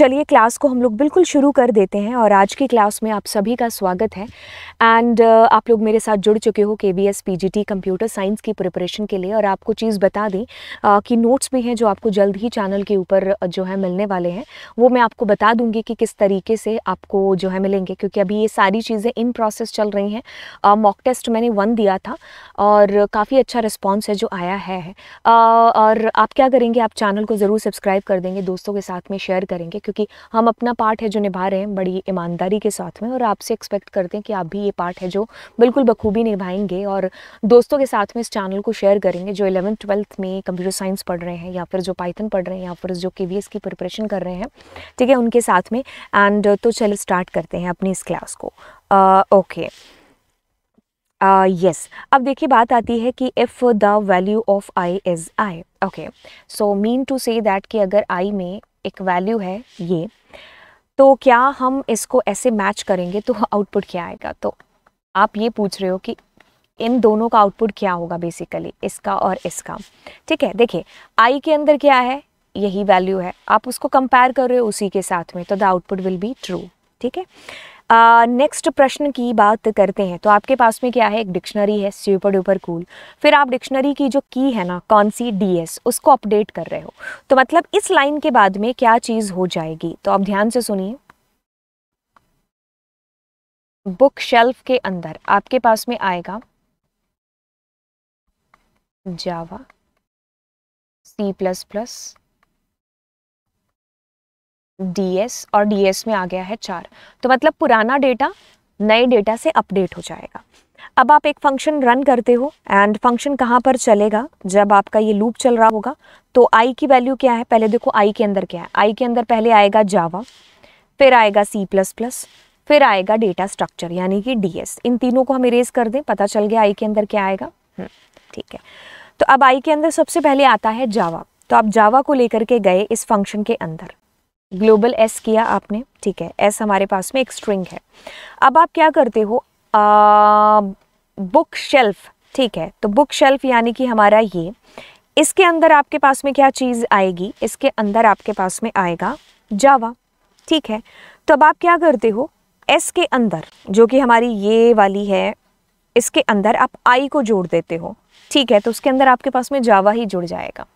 चलिए क्लास को हम लोग बिल्कुल शुरू कर देते हैं और आज की क्लास में आप सभी का स्वागत है एंड uh, आप लोग मेरे साथ जुड़ चुके हो K V S P G T computer science की प्रिपरेशन के लिए और आपको चीज़ बता दें uh, कि नोट्स भी हैं जो आपको जल्द ही चैनल के ऊपर uh, जो है मिलने वाले हैं वो मैं आपको बता दूंगी कि किस तरीके से आपको जो है मिलेंगे क्योंकि अभी ये सारी चीज़ें इन प्रोसेस चल रही हैं मॉक uh, टेस्ट मैंने वन दिया था और काफ़ी अच्छा रिस्पॉन्स है जो आया है uh, और आप क्या करेंगे आप चैनल को ज़रूर सब्सक्राइब कर देंगे दोस्तों के साथ में शेयर करेंगे क्योंकि हम अपना पार्ट है जो निभा रहे हैं बड़ी ईमानदारी के साथ में और आपसे एक्सपेक्ट करते हैं कि आप भी ये पार्ट है जो बिल्कुल बखूबी निभाएंगे और दोस्तों के साथ में इस चैनल को शेयर करेंगे जो इलेवंथ ट्वेल्थ में कंप्यूटर साइंस पढ़ रहे हैं या फिर जो पाइथन पढ़ रहे हैं या फिर जो के की प्रिपरेशन कर रहे हैं ठीक है उनके साथ में एंड तो चलो स्टार्ट करते हैं अपनी इस क्लास को ओके यस अब देखिए बात आती है कि if the value of I is I okay so mean to say that कि अगर आई में एक वैल्यू है ये तो क्या हम इसको ऐसे मैच करेंगे तो आउटपुट क्या आएगा तो आप ये पूछ रहे हो कि इन दोनों का आउटपुट क्या होगा बेसिकली इसका और इसका ठीक है देखिए आई के अंदर क्या है यही वैल्यू है आप उसको कंपेयर कर रहे हो उसी के साथ में तो the output will be true ठीक है नेक्स्ट uh, प्रश्न की बात करते हैं तो आपके पास में क्या है एक डिक्शनरी है सुपर डुपर कूल फिर आप डिक्शनरी की जो की है ना कौन सी डीएस उसको अपडेट कर रहे हो तो मतलब इस लाइन के बाद में क्या चीज़ हो जाएगी तो आप ध्यान से सुनिए बुक शेल्फ के अंदर आपके पास में आएगा Java C plus plus DS और डीएस में आ गया है चार तो मतलब पुराना डेटा नए डेटा से अपडेट हो जाएगा अब आप एक फंक्शन रन करते हो एंड फंक्शन कहाँ पर चलेगा जब आपका ये लूप चल रहा होगा तो आई की वैल्यू क्या है पहले देखो आई के अंदर क्या है आई के अंदर पहले आएगा जावा फिर आएगा सी प्लस प्लस फिर आएगा डेटा स्ट्रक्चर यानी कि डीएस इन तीनों को हम इरेज कर दें पता चल गया आई के अंदर क्या आएगा हम्म, ठीक है तो अब आई के अंदर सबसे पहले आता है जावा तो आप जावा को लेकर के गए इस फंक्शन के अंदर ग्लोबल एस किया आपने ठीक है एस हमारे पास में एक स्ट्रिंग है अब आप क्या करते हो बुक शेल्फ ठीक है तो बुक शेल्फ यानी कि हमारा ये इसके अंदर आपके पास में क्या चीज़ आएगी इसके अंदर आपके पास में आएगा जावा ठीक है तो अब आप क्या करते हो एस के अंदर जो कि हमारी ये वाली है इसके अंदर आप आई को जोड़ देते हो ठीक है तो उसके अंदर आपके पास में जावा ही जुड़ जाएगा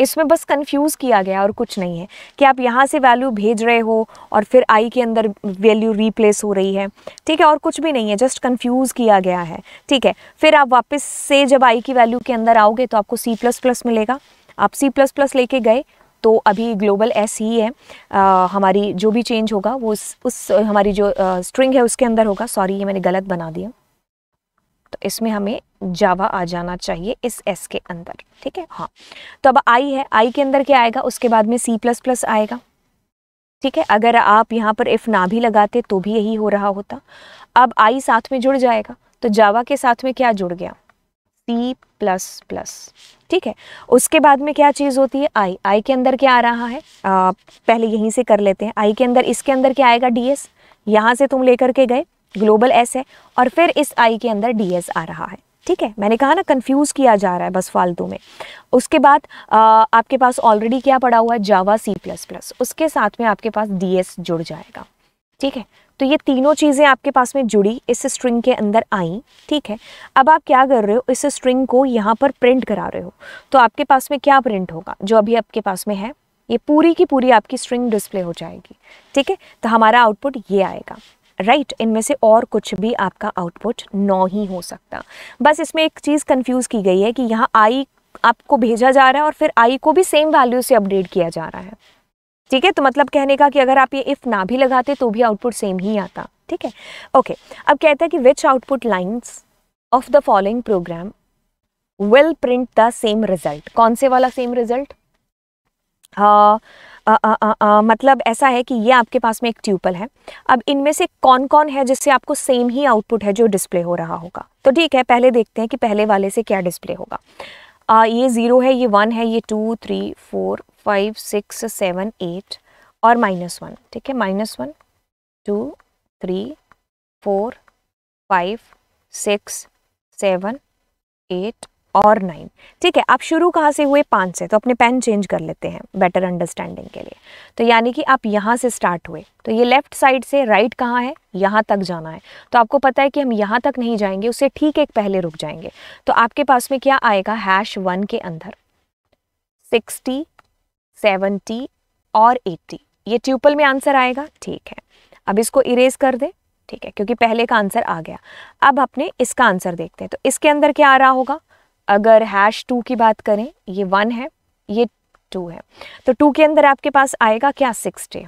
इसमें बस कंफ्यूज किया गया और कुछ नहीं है कि आप यहाँ से वैल्यू भेज रहे हो और फिर आई के अंदर वैल्यू रिप्लेस हो रही है ठीक है और कुछ भी नहीं है जस्ट कंफ्यूज किया गया है ठीक है फिर आप वापस से जब आई की वैल्यू के अंदर आओगे तो आपको सी प्लस प्लस मिलेगा आप सी प्लस प्लस लेके गए तो अभी ग्लोबल एस ही है आ, हमारी जो भी चेंज होगा वो उस, उस हमारी जो आ, स्ट्रिंग है उसके अंदर होगा सॉरी ये मैंने गलत बना दिया तो इसमें हमें जावा आ जाना चाहिए इस एस के अंदर ठीक है हाँ तो अब आई है आई के अंदर क्या आएगा उसके बाद में सी प्लस प्लस आएगा ठीक है अगर आप यहाँ पर इफ़ ना भी लगाते तो भी यही हो रहा होता अब आई साथ में जुड़ जाएगा तो जावा के साथ में क्या जुड़ गया सी प्लस प्लस ठीक है उसके बाद में क्या चीज़ होती है आई आई के अंदर क्या आ रहा है आ, पहले यहीं से कर लेते हैं आई के अंदर इसके अंदर क्या आएगा डी एस यहाँ से तुम लेकर के गए ग्लोबल एस है और फिर इस आई के अंदर डी एस आ रहा है ठीक है मैंने कहा ना कंफ्यूज किया जा रहा है बस फालतू में उसके बाद आ, आपके पास ऑलरेडी क्या पड़ा हुआ है जावा सी प्लस प्लस उसके साथ में आपके पास डी एस जुड़ जाएगा ठीक है तो ये तीनों चीज़ें आपके पास में जुड़ी इस स्ट्रिंग के अंदर आई ठीक है अब आप क्या कर रहे हो इस स्ट्रिंग को यहाँ पर प्रिंट करा रहे हो तो आपके पास में क्या प्रिंट होगा जो अभी आपके पास में है ये पूरी की पूरी आपकी स्ट्रिंग डिस्प्ले हो जाएगी ठीक है तो हमारा आउटपुट ये आएगा राइट right? इनमें से और कुछ भी आपका आउटपुट नौ ही हो सकता बस इसमें एक चीज़ कंफ्यूज़ की गई है कि यहाँ आई आपको भेजा जा रहा है और फिर आई को भी सेम वैल्यू से अपडेट किया जा रहा है ठीक है तो मतलब कहने का कि अगर आप ये इफ़ ना भी लगाते तो भी आउटपुट सेम ही आता ठीक है ओके अब कहता है कि which output lines of the following program will print the same result कौन से वाला सेम रिजल्ट आ, आ, आ, आ, मतलब ऐसा है कि ये आपके पास में एक ट्यूपल है अब इनमें से कौन कौन है जिससे आपको सेम ही आउटपुट है जो डिस्प्ले हो रहा होगा तो ठीक है पहले देखते हैं कि पहले वाले से क्या डिस्प्ले होगा आ, ये ज़ीरो है ये वन है ये two three four five six seven eight और माइनस वन ठीक है minus one two three four five six seven eight और नाइन ठीक है आप शुरू कहाँ से हुए पाँच से तो अपने पेन चेंज कर लेते हैं बेटर अंडरस्टैंडिंग के लिए तो यानी कि आप यहाँ से स्टार्ट हुए तो ये लेफ्ट साइड से राइट right कहाँ है यहाँ तक जाना है तो आपको पता है कि हम यहाँ तक नहीं जाएंगे उससे ठीक एक पहले रुक जाएंगे तो आपके पास में क्या आएगा हैश वन के अंदर सिक्सटी सेवेंटी और एट्टी ये ट्यूपल में आंसर आएगा ठीक है अब इसको इरेज कर दें ठीक है क्योंकि पहले का आंसर आ गया अब अपने इसका आंसर देखते हैं तो इसके अंदर क्या आ रहा होगा अगर हैश टू की बात करें ये वन है ये टू है तो टू के अंदर आपके पास आएगा क्या सिक्सटी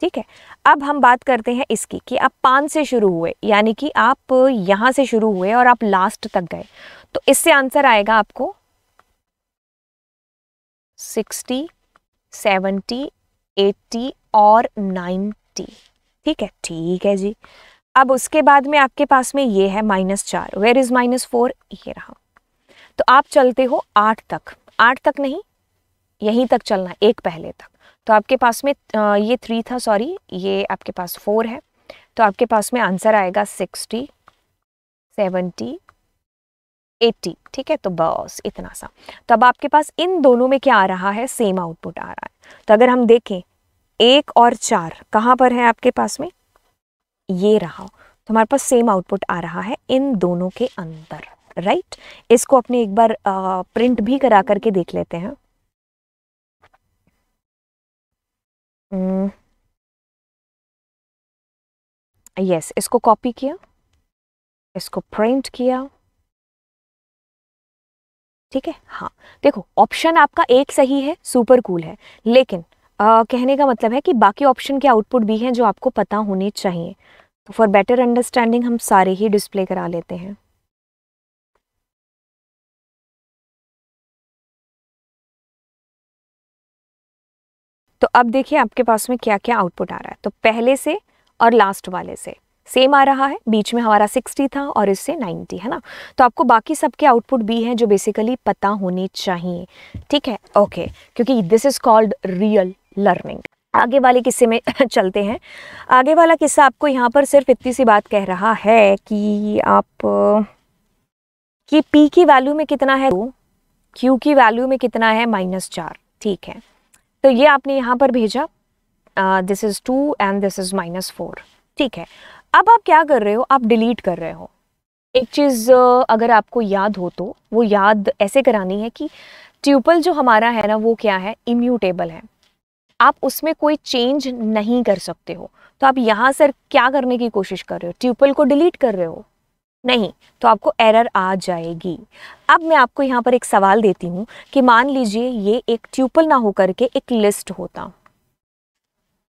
ठीक है अब हम बात करते हैं इसकी कि आप पाँच से शुरू हुए यानी कि आप यहाँ से शुरू हुए और आप लास्ट तक गए तो इससे आंसर आएगा आपको सिक्सटी सेवेंटी एट्टी और नाइन्टी ठीक है ठीक है जी अब उसके बाद में आपके पास में ये है माइनस चार वेयर इज़ माइनस फोर ये रहा तो आप चलते हो आठ तक आठ तक नहीं यहीं तक चलना एक पहले तक तो आपके पास में ये थ्री था सॉरी ये आपके पास फोर है तो आपके पास में आंसर आएगा सिक्सटी सेवेंटी एट्टी ठीक है तो बस इतना सा तो अब आपके पास इन दोनों में क्या आ रहा है सेम आउटपुट आ रहा है तो अगर हम देखें एक और चार कहाँ पर है आपके पास में ये रहा तो हमारे पास सेम आउटपुट आ रहा है इन दोनों के अंदर राइट इसको अपने एक बार आ, प्रिंट भी करा करके देख लेते हैं यस हम्म। yes, इसको कॉपी किया इसको प्रिंट किया ठीक है हाँ देखो ऑप्शन आपका एक सही है सुपर कूल है लेकिन आ, कहने का मतलब है कि बाकी ऑप्शन के आउटपुट भी हैं जो आपको पता होने चाहिए तो फॉर बेटर अंडरस्टैंडिंग हम सारे ही डिस्प्ले करा लेते हैं तो अब देखिए आपके पास में क्या क्या आउटपुट आ रहा है तो पहले से और लास्ट वाले से सेम आ रहा है बीच में हमारा 60 था और इससे 90 है ना तो आपको बाकी सबके आउटपुट भी हैं जो बेसिकली पता होने चाहिए ठीक है ओके okay. क्योंकि this is called real learning आगे वाले किस्से में चलते हैं आगे वाला किस्सा आपको यहाँ पर सिर्फ इतनी सी बात कह रहा है कि आप कि पी की वैल्यू में कितना है क्यू की वैल्यू में कितना है माइनस चार ठीक है तो ये आपने यहाँ पर भेजा this is two and this is minus four ठीक है अब आप क्या कर रहे हो आप डिलीट कर रहे हो एक चीज़ अगर आपको याद हो तो वो याद ऐसे करानी है कि ट्यूपल जो हमारा है ना वो क्या है इम्यूटेबल है आप उसमें कोई चेंज नहीं कर सकते हो तो आप यहाँ सर क्या करने की कोशिश कर रहे हो ट्यूपल को डिलीट कर रहे हो नहीं तो आपको एरर आ जाएगी अब मैं आपको यहाँ पर एक सवाल देती हूँ कि मान लीजिए ये एक ट्यूपल ना होकर के एक लिस्ट होता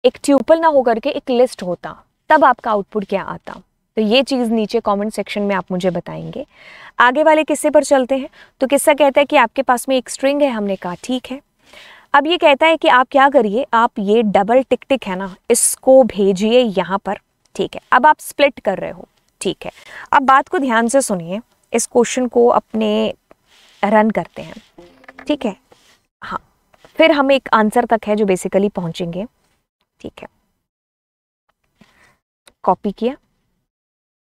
एक ट्यूपल ना होकर के एक लिस्ट होता तब आपका आउटपुट क्या आता तो ये चीज़ नीचे कमेंट सेक्शन में आप मुझे बताएंगे आगे वाले किस्से पर चलते हैं तो किस्सा कहता है कि आपके पास में एक स्ट्रिंग है हमने कहा ठीक है अब ये कहता है कि आप क्या करिए आप ये डबल टिक टिक है ना इसको भेजिए यहाँ पर ठीक है अब आप स्प्लिट कर रहे हो ठीक है अब बात को ध्यान से सुनिए इस क्वेश्चन को अपने रन करते हैं ठीक है हाँ फिर हम एक आंसर तक है जो बेसिकली पहुंचेंगे ठीक है कॉपी किया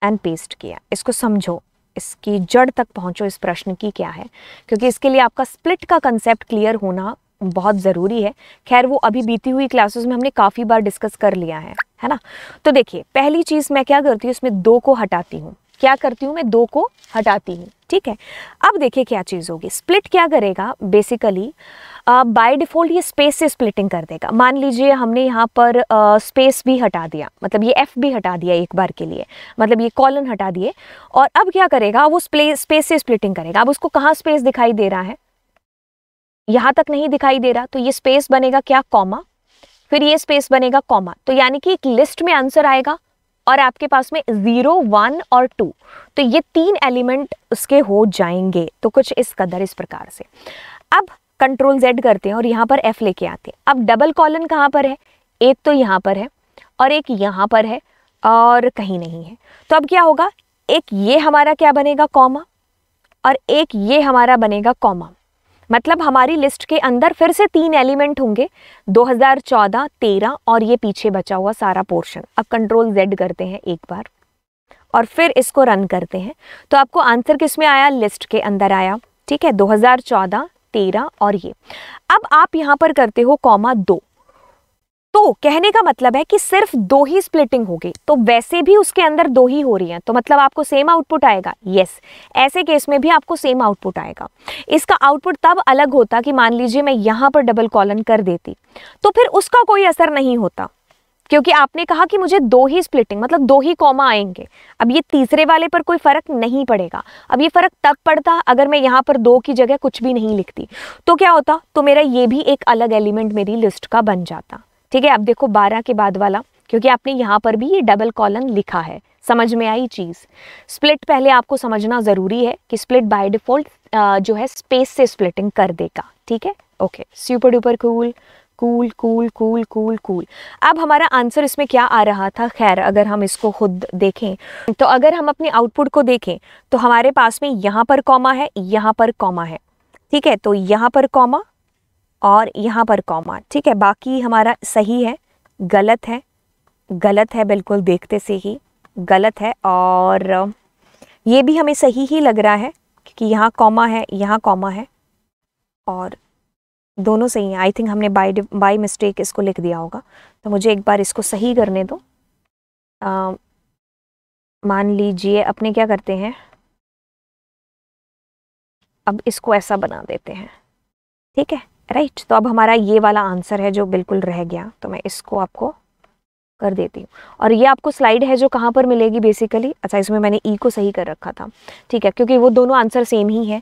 एंड पेस्ट किया इसको समझो इसकी जड़ तक पहुंचो इस प्रश्न की क्या है क्योंकि इसके लिए आपका स्प्लिट का कंसेप्ट क्लियर होना बहुत ज़रूरी है खैर वो अभी बीती हुई क्लासेस में हमने काफ़ी बार डिस्कस कर लिया है है ना तो देखिए पहली चीज मैं क्या करती हूँ इसमें दो को हटाती हूँ क्या करती हूँ मैं दो को हटाती हूँ ठीक है अब देखिए क्या चीज़ होगी स्प्लिट क्या करेगा बेसिकली बाय डिफ़ॉल्ट ये स्पेस से स्प्लिटिंग कर देगा मान लीजिए हमने यहाँ पर स्पेस uh, भी हटा दिया मतलब ये एफ भी हटा दिया एक बार के लिए मतलब ये कॉलन हटा दिए और अब क्या करेगा वो स्पेस से स्प्लिटिंग करेगा अब उसको कहाँ स्पेस दिखाई दे रहा है यहां तक नहीं दिखाई दे रहा तो ये स्पेस बनेगा क्या कॉमा फिर ये स्पेस बनेगा कॉमा तो यानी कि एक लिस्ट में आंसर आएगा और आपके पास में ज़ीरो वन और टू तो ये तीन एलिमेंट उसके हो जाएंगे तो कुछ इस कदर इस प्रकार से अब कंट्रोल जेड करते हैं और यहाँ पर एफ लेके आते हैं अब डबल कॉलन कहाँ पर है एक तो यहाँ पर है और एक यहाँ पर है और कहीं नहीं है तो अब क्या होगा एक ये हमारा क्या बनेगा कॉमा और एक ये हमारा बनेगा कॉमा मतलब हमारी लिस्ट के अंदर फिर से तीन एलिमेंट होंगे 2014, 13 और ये पीछे बचा हुआ सारा पोर्शन अब कंट्रोल जेड करते हैं एक बार और फिर इसको रन करते हैं तो आपको आंसर किस में आया लिस्ट के अंदर आया ठीक है 2014, 13 और ये अब आप यहाँ पर करते हो कॉमा दो तो कहने का मतलब है कि सिर्फ दो ही स्प्लिटिंग होगी तो वैसे भी उसके अंदर दो ही हो रही हैं तो मतलब आपको सेम आउटपुट आएगा यस ऐसे केस में भी आपको सेम आउटपुट आएगा इसका आउटपुट तब अलग होता कि मान लीजिए मैं यहाँ पर डबल कॉलन कर देती तो फिर उसका कोई असर नहीं होता क्योंकि आपने कहा कि मुझे दो ही स्प्लिटिंग मतलब दो ही कॉमा आएंगे अब ये तीसरे वाले पर कोई फर्क नहीं पड़ेगा अब ये फर्क तब पड़ता अगर मैं यहाँ पर दो की जगह कुछ भी नहीं लिखती तो क्या होता तो मेरा ये भी एक अलग एलिमेंट मेरी लिस्ट का बन जाता ठीक है अब देखो बारह के बाद वाला क्योंकि आपने यहाँ पर भी ये डबल कॉलन लिखा है समझ में आई चीज़ स्प्लिट पहले आपको समझना ज़रूरी है कि स्प्लिट बाय डिफ़ॉल्ट जो है स्पेस से स्प्लिटिंग कर देगा ठीक है okay super duper cool cool cool cool cool cool अब हमारा आंसर इसमें क्या आ रहा था खैर अगर हम इसको खुद देखें तो अगर हम अपने आउटपुट को देखें तो हमारे पास में यहाँ पर कॉमा है यहाँ पर कॉमा है ठीक है तो यहाँ पर कॉमा और यहाँ पर कॉमा ठीक है बाकी हमारा सही है गलत है गलत है बिल्कुल देखते से ही गलत है और ये भी हमें सही ही लग रहा है क्योंकि यहाँ कॉमा है यहाँ कॉमा है और दोनों सही हैं आई थिंक हमने बाई बाई मिस्टेक इसको लिख दिया होगा तो मुझे एक बार इसको सही करने दो आ, मान लीजिए अपने क्या करते हैं अब इसको ऐसा बना देते हैं ठीक है राइट right? तो अब हमारा ये वाला आंसर है जो बिल्कुल रह गया तो मैं इसको आपको कर देती हूँ और ये आपको स्लाइड है जो कहाँ पर मिलेगी बेसिकली अच्छा इसमें मैंने ई e को सही कर रखा था ठीक है क्योंकि वो दोनों आंसर सेम ही है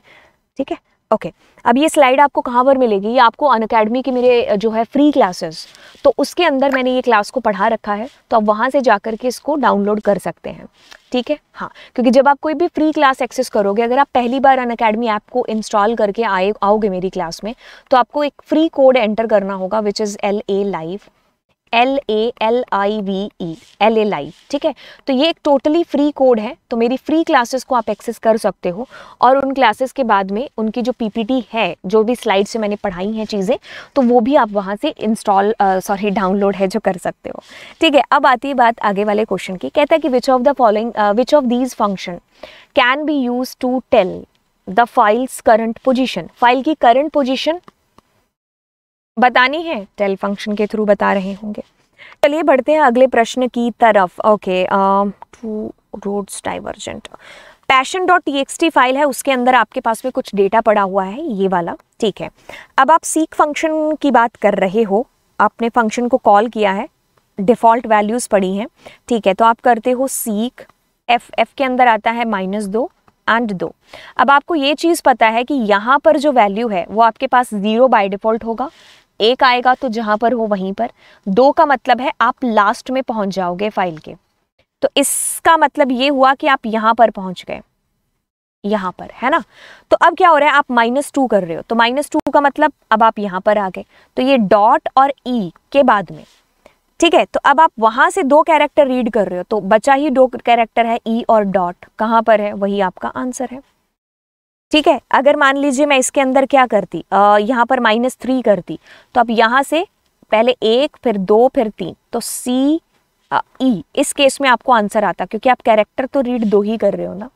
ठीक है ओके okay. अब ये स्लाइड आपको कहाँ पर मिलेगी ये आपको अन अकेडमी की मेरे जो है फ्री क्लासेस तो उसके अंदर मैंने ये क्लास को पढ़ा रखा है तो आप वहाँ से जाकर के इसको डाउनलोड कर सकते हैं ठीक है हाँ क्योंकि जब आप कोई भी फ्री क्लास एक्सेस करोगे अगर आप पहली बार अन अकेडमी ऐप को इंस्टॉल करके आए आओगे मेरी क्लास में तो आपको एक फ्री कोड एंटर करना होगा which is L A live L A L I V E L A live ठीक है तो ये एक टोटली फ्री कोड है तो मेरी फ्री क्लासेस को आप एक्सेस कर सकते हो और उन क्लासेस के बाद में उनकी जो पीपीटी है जो भी स्लाइड से मैंने पढ़ाई हैं चीज़ें तो वो भी आप वहाँ से इंस्टॉल सॉरी डाउनलोड है जो कर सकते हो ठीक है अब आती है बात आगे वाले क्वेश्चन की कहता है कि which of the following which of these function can be use to tell the files current position file की करंट पोजिशन बतानी है टेल फंक्शन के थ्रू बता रहे होंगे चलिए बढ़ते हैं अगले प्रश्न की तरफ okay two roads divergent passion dot T file है उसके अंदर आपके पास में कुछ डेटा पड़ा हुआ है ये वाला ठीक है अब आप सीख फंक्शन की बात कर रहे हो आपने फंक्शन को कॉल किया है डिफ़ॉल्ट वैल्यूज़ पड़ी हैं ठीक है तो आप करते हो सीख एफ एफ के अंदर आता है माइनस दो एंड दो अब आपको ये चीज़ पता है कि यहाँ पर जो वैल्यू है वो आपके पास ज़ीरो बाय डिफ़ॉल्ट होगा एक आएगा तो जहां पर हो वहीं पर दो का मतलब है आप लास्ट में पहुंच जाओगे फाइल के तो इसका मतलब ये हुआ कि आप यहां पर पहुंच गए यहां पर है ना तो अब क्या हो रहा है आप माइनस टू कर रहे हो तो माइनस टू का मतलब अब आप यहां पर आ गए तो ये डॉट और ई e के बाद में ठीक है तो अब आप वहां से दो कैरेक्टर रीड कर रहे हो तो बचा ही दो कैरेक्टर है ई e और डॉट कहां पर है वही आपका आंसर है ठीक है अगर मान लीजिए मैं इसके अंदर क्या करती यहाँ पर माइनस थ्री करती तो अब यहाँ से पहले एक फिर दो फिर तीन तो सी ई e, इस केस में आपको आंसर आता क्योंकि आप कैरेक्टर तो रीड दो ही कर रहे हो ना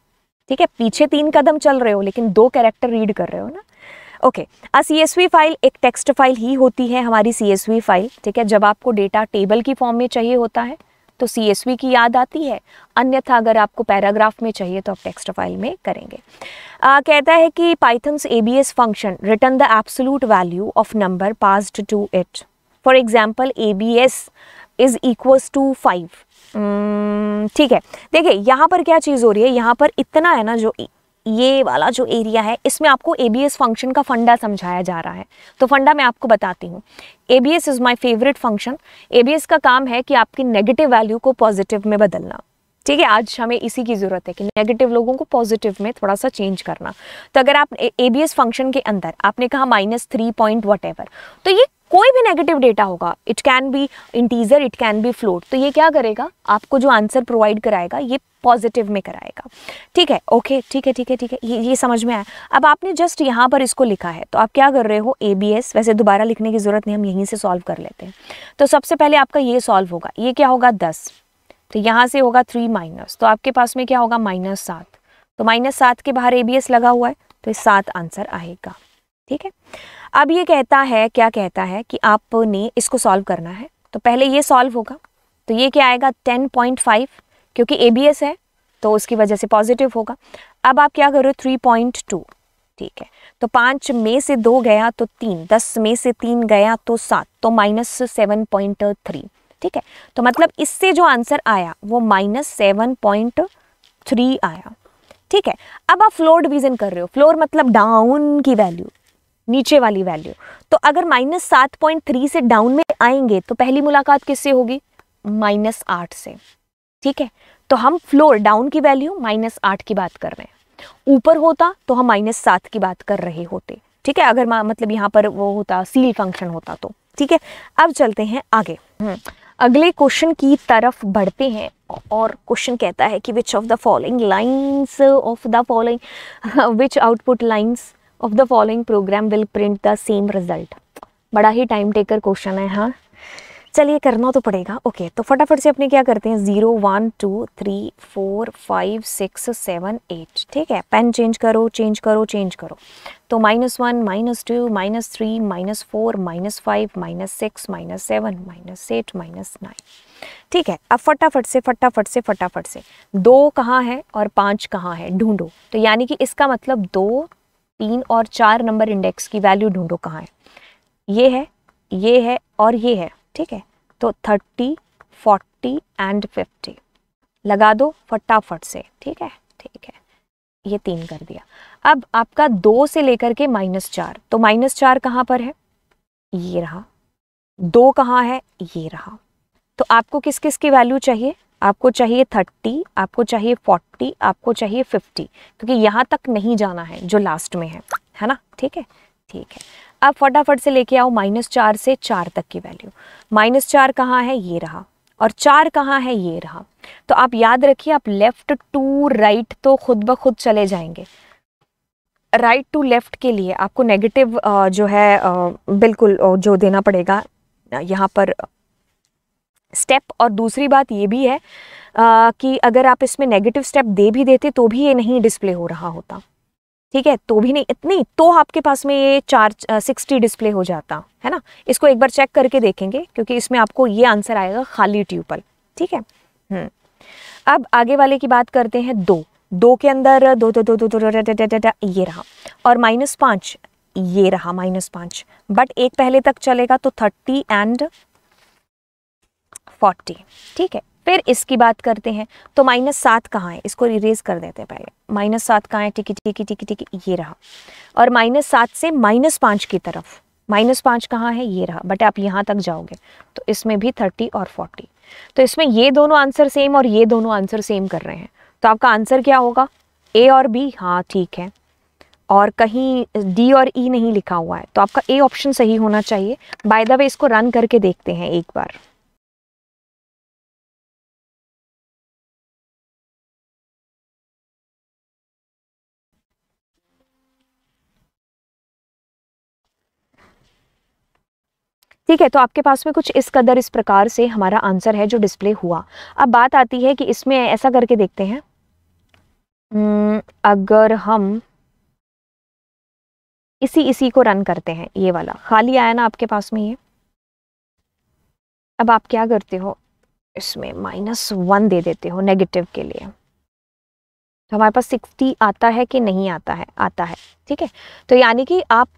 ठीक है पीछे तीन कदम चल रहे हो लेकिन दो कैरेक्टर रीड कर रहे हो ना ओके अ सी फाइल एक टेक्स्ट फाइल ही होती है हमारी सी फाइल ठीक है जब आपको डेटा टेबल की फॉर्म में चाहिए होता है तो सी की याद आती है अन्यथा अगर आपको पैराग्राफ में चाहिए तो आप टेक्स्ट फाइल में करेंगे आ, कहता है कि Python's A B S function return the absolute value of number passed to it for example A B S is equals to five ठीक है देखिए यहाँ पर क्या चीज़ हो रही है यहाँ पर इतना है ना जो ये वाला जो एरिया है इसमें आपको ए फंक्शन का फंडा समझाया जा रहा है तो फंडा मैं आपको बताती हूँ A B S is my favourite function A B S का काम है कि आपकी नेगेटिव वैल्यू को पॉजिटिव में बदलना ठीक है आज हमें इसी की ज़रूरत है कि नेगेटिव लोगों को पॉजिटिव में थोड़ा सा चेंज करना तो अगर आप ए बी एस फंक्शन के अंदर आपने कहा माइनस थ्री पॉइंट वट तो ये कोई भी नेगेटिव डेटा होगा it can be integer it can be float तो ये क्या करेगा आपको जो आंसर प्रोवाइड कराएगा ये पॉजिटिव में कराएगा ठीक है ओके ठीक है ठीक है ठीक है ये ये समझ में आया अब आपने जस्ट यहाँ पर इसको लिखा है तो आप क्या कर रहे हो ए बी एस वैसे दोबारा लिखने की ज़रूरत नहीं हम यहीं से सॉल्व कर लेते हैं तो सबसे पहले आपका ये सॉल्व होगा ये क्या होगा दस तो यहाँ से होगा थ्री माइनस तो आपके पास में क्या होगा माइनस सात तो माइनस सात के बाहर ए बी एस लगा हुआ है तो सात आंसर आएगा ठीक है अब ये कहता है क्या कहता है कि आपने इसको सॉल्व करना है तो पहले ये सॉल्व होगा तो ये क्या आएगा टेन पॉइंट फाइव क्योंकि ए बी एस है तो उसकी वजह से पॉजिटिव होगा अब आप क्या करो थ्री पॉइंट टू ठीक है तो पाँच में से दो गया तो तीन दस में से तीन गया तो सात तो माइनस सेवन पॉइंट थ्री ठीक है तो मतलब इससे जो आंसर आया वो माइनस सेवन पॉइंट थ्री आया ठीक है अब आप फ्लोर डिवीजन कर रहे हो फ्लोर मतलब डाउन की वैल्यू नीचे वाली वैल्यू तो अगर माइनस सात पॉइंट थ्री से डाउन में आएंगे तो पहली मुलाकात किससे होगी माइनस आठ से ठीक है तो हम फ्लोर डाउन की वैल्यू माइनस आठ की बात कर रहे हैं ऊपर होता तो हम माइनस सात की बात कर रहे होते ठीक है अगर मतलब यहाँ पर वो होता सील फंक्शन होता तो ठीक है अब चलते हैं आगे हम्म। अगले क्वेश्चन की तरफ बढ़ते हैं और क्वेश्चन कहता है कि which of the following lines of the following which output lines of the following program will print the same result बड़ा ही टाइम टेकर क्वेश्चन है हाँ चलिए करना तो पड़ेगा ओके तो फटाफट से अपने क्या करते हैं zero one two three four five six seven eight ठीक है पेन चेंज करो चेंज करो चेंज करो तो minus one minus two minus three minus four minus five minus six minus seven minus eight minus nine ठीक है अब फटाफट से फटाफट से फटाफट से दो कहाँ है और पाँच कहाँ है ढूंढो तो यानी कि इसका मतलब दो तीन और चार नंबर इंडेक्स की वैल्यू ढूंढो कहाँ है ये है ये है और ये है ठीक है तो थर्टी फोर्टी एंड फिफ्टी लगा दो फटाफट से ठीक है ठीक है ये तीन कर दिया अब आपका दो से लेकर के माइनस चार तो माइनस चार कहाँ पर है ये रहा दो कहाँ है ये रहा तो आपको किस किस की वैल्यू चाहिए आपको चाहिए थर्टी आपको चाहिए फोर्टी आपको चाहिए फिफ्टी क्योंकि यहाँ तक नहीं जाना है जो लास्ट में है है ना ठीक है ठीक है अब फटाफट से लेके आओ माइनस चार से चार तक की वैल्यू माइनस चार कहाँ है ये रहा और चार कहाँ है ये रहा तो आप याद रखिए आप लेफ्ट टू राइट तो खुद ब खुद चले जाएंगे राइट टू लेफ्ट के लिए आपको नेगेटिव जो है बिल्कुल जो देना पड़ेगा यहाँ पर स्टेप और दूसरी बात ये भी है आ, कि अगर आप इसमें नेगेटिव स्टेप दे भी देते तो भी ये नहीं डिस्प्ले हो रहा होता ठीक है तो भी नहीं इतनी तो आपके पास में ये चार सिक्सटी डिस्प्ले हो जाता है ना इसको एक बार चेक करके देखेंगे क्योंकि इसमें आपको ये आंसर आएगा खाली ट्यूपल ठीक है अब आगे वाले की बात करते हैं दो दो के अंदर दो दो दो दो दो ये रहा और माइनस पाँच ये रहा माइनस पाँच बट एक पहले तक चलेगा तो थर्टी एंड फोर्टी ठीक है फिर इसकी बात करते हैं तो माइनस सात कहाँ है इसको इरेज कर देते हैं पहले माइनस सात कहाँ है टिकी टिकी टिकी टिकी ये रहा और माइनस सात से माइनस पाँच की तरफ माइनस पाँच कहाँ है ये रहा बट आप यहाँ तक जाओगे तो इसमें भी थर्टी और फोर्टी तो इसमें ये दोनों आंसर सेम और ये दोनों आंसर सेम कर रहे हैं तो आपका आंसर क्या होगा ए और बी हाँ ठीक है और कहीं डी और ई e नहीं लिखा हुआ है तो आपका ए ऑप्शन सही होना चाहिए बाय द वे इसको रन करके देखते हैं एक बार ठीक है तो आपके पास में कुछ इस कदर इस प्रकार से हमारा आंसर है जो डिस्प्ले हुआ अब बात आती है कि इसमें ऐसा करके देखते हैं हम्म, अगर हम इसी इसी को रन करते हैं ये वाला खाली आया ना आपके पास में ये अब आप क्या करते हो इसमें माइनस वन दे देते हो नेगेटिव के लिए हमारे पास सिक्सटी आता है कि नहीं आता है आता है ठीक है तो यानी कि आप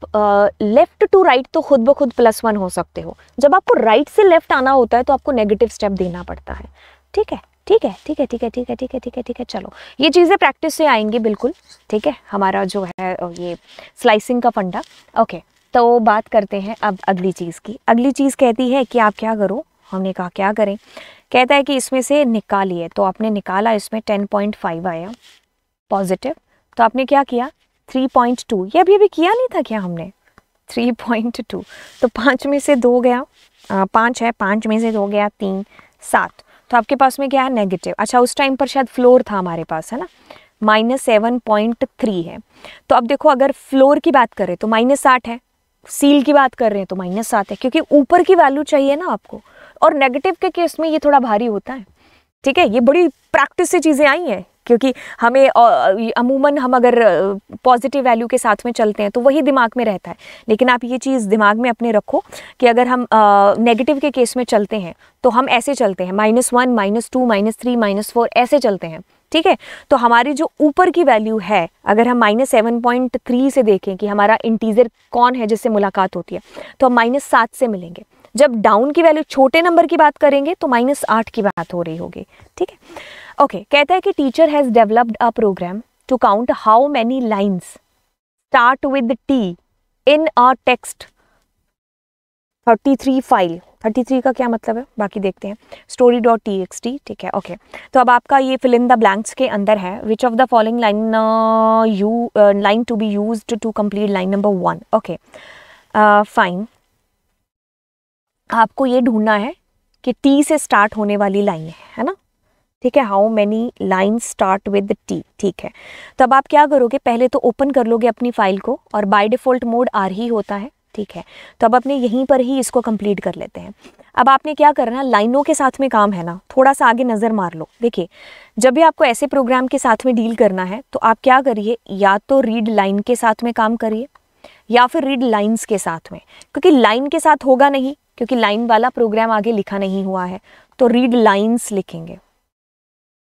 लेफ्ट टू राइट तो खुद ब खुद प्लस वन हो सकते हो जब आपको राइट right से लेफ्ट आना होता है तो आपको नेगेटिव स्टेप देना पड़ता है ठीक है ठीक है ठीक है ठीक है ठीक है ठीक है ठीक है ठीक है चलो ये चीज़ें प्रैक्टिस से आएंगी बिल्कुल ठीक है हमारा जो है ये स्लाइसिंग का फंडा ओके तो बात करते हैं अब अगली चीज़ की अगली चीज़ कहती है कि आप क्या करो हमने कहा क्या करें कहता है कि इसमें से निकालिए तो आपने निकाला इसमें टेन पॉइंट फाइव आया पॉजिटिव तो आपने क्या किया 3.2 ये अभी अभी किया नहीं था क्या हमने 3.2 तो पाँच में से दो गया पाँच है पाँच में से दो गया तीन सात तो आपके पास में क्या है नेगेटिव अच्छा उस टाइम पर शायद फ्लोर था हमारे पास है ना माइनस सेवन पॉइंट थ्री है तो अब देखो अगर फ्लोर की बात करें तो माइनस साठ है सील की बात कर रहे हैं तो माइनस सात है क्योंकि ऊपर की वैल्यू चाहिए ना आपको और नेगेटिव के केस में ये थोड़ा भारी होता है ठीक है ये बड़ी प्रैक्टिस से चीज़ें आई हैं क्योंकि हमें अमूमन हम अगर पॉजिटिव वैल्यू के साथ में चलते हैं तो वही दिमाग में रहता है लेकिन आप ये चीज़ दिमाग में अपने रखो कि अगर हम नेगेटिव के केस में चलते हैं तो हम ऐसे चलते हैं minus one minus two minus three minus four ऐसे चलते हैं ठीक है तो हमारी जो ऊपर की वैल्यू है अगर हम माइनस सेवन पॉइंट थ्री से देखें कि हमारा इंटीजर कौन है जिससे मुलाकात होती है तो हम माइनस सात से मिलेंगे जब डाउन की वैल्यू छोटे नंबर की बात करेंगे तो माइनस आठ की बात हो रही होगी ठीक है ओके okay, कहता है कि teacher has developed a program to count how many lines start with T in a text 33 file 33 का क्या मतलब है बाकी देखते हैं story dot T X T ठीक है ओके okay. तो अब आपका ये फिल इन द ब्लैंक्स के अंदर है which of the following line you line to be use to complete line number one okay fine आपको ये ढूंढना है कि टी से स्टार्ट होने वाली लाइन है है ना ठीक है how many line start with T ठीक है तो अब आप क्या करोगे पहले तो ओपन कर लोगे अपनी फाइल को और बाय डिफ़ॉल्ट मोड आर ही होता है ठीक है तो अब अपने यहीं पर ही इसको कंप्लीट कर लेते हैं अब आपने क्या करना लाइनों के साथ में काम है ना थोड़ा सा आगे नज़र मार लो देखिए जब भी आपको ऐसे प्रोग्राम के साथ में डील करना है तो आप क्या करिए या तो रीड लाइन के साथ में काम करिए या फिर रीड लाइन्स के साथ में क्योंकि लाइन के साथ होगा नहीं क्योंकि लाइन वाला प्रोग्राम आगे लिखा नहीं हुआ है तो रीड लाइन्स लिखेंगे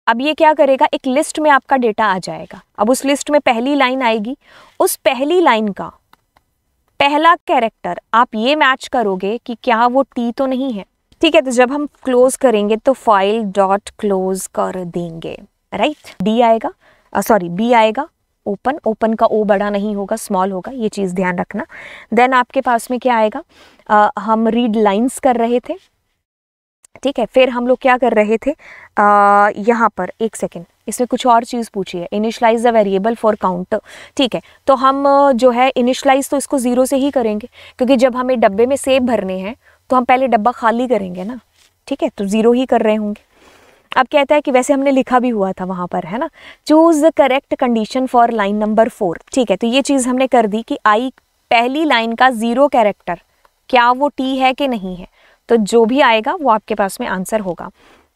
अब ये क्या करेगा एक लिस्ट में आपका डेटा आ जाएगा अब उस लिस्ट में पहली लाइन आएगी उस पहली लाइन का पहला कैरेक्टर आप ये मैच करोगे कि क्या वो टी तो नहीं है ठीक है तो जब हम क्लोज करेंगे तो फाइल डॉट क्लोज कर देंगे राइट डी आएगा सॉरी बी आएगा ओपन ओपन का ओ बड़ा नहीं होगा स्मॉल होगा ये चीज़ ध्यान रखना देन आपके पास में क्या आएगा uh, हम रीड लाइंस कर रहे थे ठीक है फिर हम लोग क्या कर रहे थे यहाँ पर एक सेकेंड इसमें कुछ और चीज़ पूछी है initialise the variable for count ठीक है तो हम जो है इनिशलाइज तो इसको ज़ीरो से ही करेंगे क्योंकि जब हमें डब्बे में सेब भरने हैं तो हम पहले डब्बा खाली करेंगे ना ठीक है तो ज़ीरो ही कर रहे होंगे अब कहता है कि वैसे हमने लिखा भी हुआ था वहाँ पर है ना choose the correct condition for line number four ठीक है तो ये चीज़ हमने कर दी कि आई पहली लाइन का ज़ीरो कैरेक्टर क्या वो टी है कि नहीं है तो जो भी आएगा वो आपके पास में आंसर होगा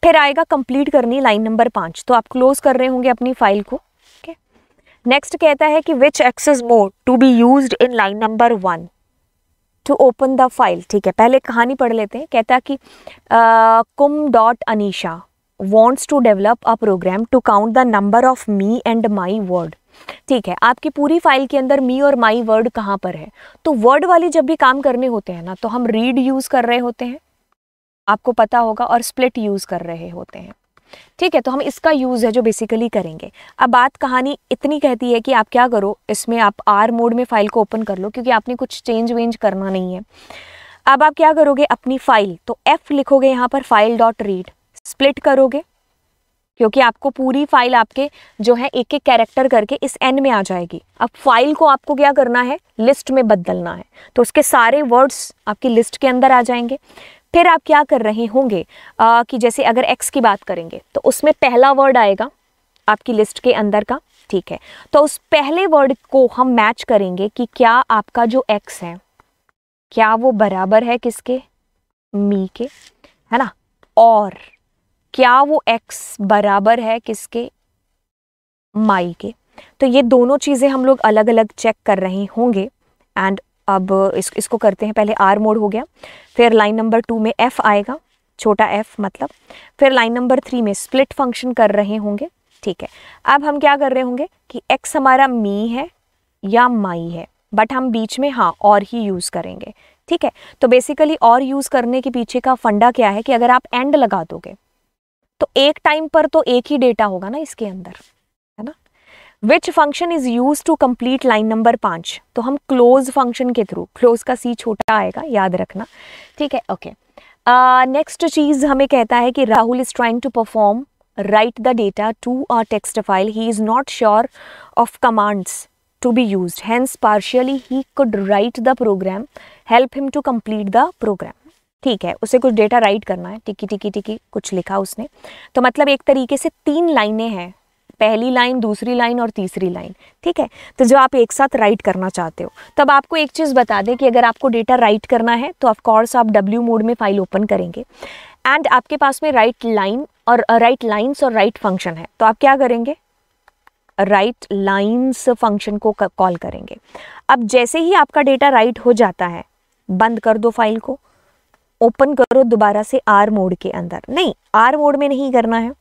फिर आएगा कंप्लीट करनी लाइन नंबर पाँच तो आप क्लोज कर रहे होंगे अपनी फाइल को ओके नेक्स्ट कहता है कि which access mode to be use in line number one to open the file ठीक है पहले कहानी पढ़ लेते हैं कहता है कि कुम dot Anisha wants to develop a program to count the number of me and my word ठीक है आपकी पूरी फाइल के अंदर मी और माई वर्ड कहाँ पर है तो वर्ड वाले जब भी काम करने होते हैं ना तो हम रीड यूज़ कर रहे होते हैं आपको पता होगा और स्प्लिट यूज़ कर रहे होते हैं ठीक है तो हम इसका यूज़ है जो बेसिकली करेंगे अब बात कहानी इतनी कहती है कि आप क्या करो इसमें आप आर मोड में फ़ाइल को ओपन कर लो क्योंकि आपने कुछ चेंज वेंज करना नहीं है अब आप क्या करोगे अपनी फ़ाइल तो एफ़ लिखोगे यहाँ पर फाइल डॉट रीड स्प्लिट करोगे क्योंकि आपको पूरी फाइल आपके जो है एक एक कैरेक्टर करके इस एन में आ जाएगी अब फाइल को आपको क्या करना है लिस्ट में बदलना है तो उसके सारे वर्ड्स आपकी लिस्ट के अंदर आ जाएंगे फिर आप क्या कर रहे होंगे आ, कि जैसे अगर एक्स की बात करेंगे तो उसमें पहला वर्ड आएगा आपकी लिस्ट के अंदर का ठीक है तो उस पहले वर्ड को हम मैच करेंगे कि क्या आपका जो एक्स है क्या वो बराबर है किसके मी के है ना और क्या वो एक्स बराबर है किसके माई के तो ये दोनों चीज़ें हम लोग अलग अलग चेक कर रहे होंगे एंड अब इस इसको करते हैं पहले आर मोड हो गया फिर लाइन नंबर टू में एफ़ आएगा छोटा एफ़ मतलब फिर लाइन नंबर थ्री में स्प्लिट फंक्शन कर रहे होंगे ठीक है अब हम क्या कर रहे होंगे कि एक्स हमारा मी है या माई है बट हम बीच में हाँ और ही यूज़ करेंगे ठीक है तो बेसिकली और यूज़ करने के पीछे का फंडा क्या है कि अगर आप एंड लगा दोगे तो एक टाइम पर तो एक ही डेटा होगा ना इसके अंदर which function is use to complete line number पाँच तो हम क्लोज फंक्शन के थ्रू क्लोज का सी छोटा आएगा याद रखना ठीक है ओके नेक्स्ट चीज हमें कहता है कि Rahul is trying to perform write the data to a text file he is not sure of commands to be use hence partially he could write the program help him to complete the program ठीक है उसे कुछ data right करना है टिकी टिकी टिकी कुछ लिखा उसने तो मतलब एक तरीके से तीन लाइनें हैं पहली लाइन दूसरी लाइन और तीसरी लाइन ठीक है तो जो आप एक साथ राइट करना चाहते हो तब आपको एक चीज़ बता दें कि अगर आपको डेटा राइट करना है तो ऑफकोर्स आप डब्ल्यू मोड में फाइल ओपन करेंगे एंड आपके पास में राइट लाइन और राइट uh, लाइन्स और राइट फंक्शन है तो आप क्या करेंगे राइट लाइन्स फंक्शन को कॉल करेंगे अब जैसे ही आपका डेटा राइट हो जाता है बंद कर दो फाइल को ओपन करो दोबारा से आर मोड के अंदर नहीं आर मोड में नहीं करना है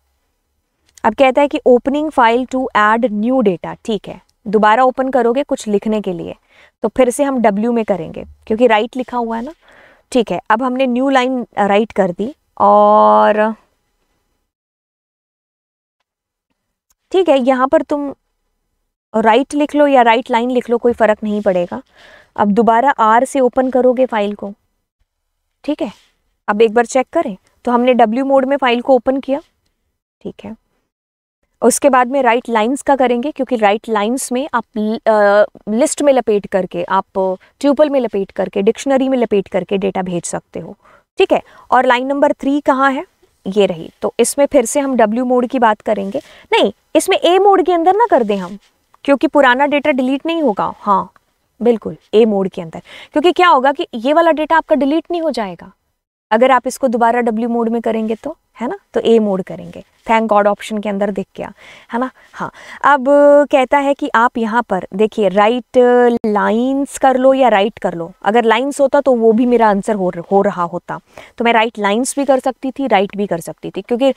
अब कहता है कि opening file to add new data ठीक है दोबारा ओपन करोगे कुछ लिखने के लिए तो फिर से हम डब्ल्यू में करेंगे क्योंकि राइट लिखा हुआ है ना ठीक है अब हमने न्यू लाइन राइट कर दी और ठीक है यहाँ पर तुम राइट लिख लो या राइट लाइन लिख लो कोई फ़र्क नहीं पड़ेगा अब दोबारा आर से ओपन करोगे फाइल को ठीक है अब एक बार चेक करें तो हमने डब्ल्यू मोड में फाइल को ओपन किया ठीक है उसके बाद में राइट लाइंस का करेंगे क्योंकि राइट लाइंस में आप लिस्ट में लपेट करके आप ट्यूपल में लपेट करके डिक्शनरी में लपेट करके डेटा भेज सकते हो ठीक है और लाइन नंबर थ्री कहाँ है ये रही तो इसमें फिर से हम डब्ल्यू मोड की बात करेंगे नहीं इसमें ए मोड के अंदर ना कर दें हम क्योंकि पुराना डेटा डिलीट नहीं होगा हाँ बिल्कुल ए मोड के अंदर क्योंकि क्या होगा कि ये वाला डेटा आपका डिलीट नहीं हो जाएगा अगर आप इसको दोबारा डब्ल्यू मोड में करेंगे तो है ना तो ए मोड करेंगे थैंक गॉड ऑप्शन के अंदर दिख गया है ना हाँ अब कहता है कि आप यहाँ पर देखिए राइट लाइंस uh, कर लो या राइट कर लो अगर लाइंस होता तो वो भी मेरा आंसर हो हो रहा होता तो मैं राइट लाइंस भी कर सकती थी राइट भी कर सकती थी क्योंकि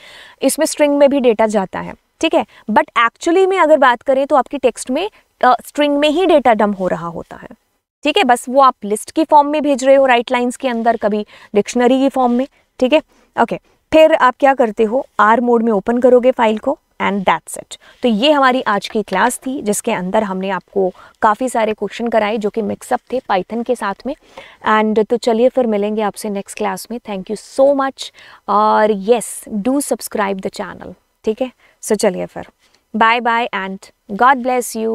इसमें स्ट्रिंग में भी डेटा जाता है ठीक है बट एक्चुअली में अगर बात करें तो आपकी टेक्स्ट में स्ट्रिंग uh, में ही डेटा डम हो रहा होता है ठीक है बस वो आप लिस्ट की फॉर्म में भेज रहे हो राइट लाइन्स के अंदर कभी डिक्शनरी की फॉर्म में ठीक है ओके okay. फिर आप क्या करते हो आर मोड में ओपन करोगे फाइल को एंड दैट्स इट तो ये हमारी आज की क्लास थी जिसके अंदर हमने आपको काफ़ी सारे क्वेश्चन कराए जो कि मिक्सअप थे पाइथन के साथ में एंड तो चलिए फिर मिलेंगे आपसे नेक्स्ट क्लास में थैंक यू सो मच और yes do subscribe the channel ठीक है सो चलिए फिर bye bye and God bless you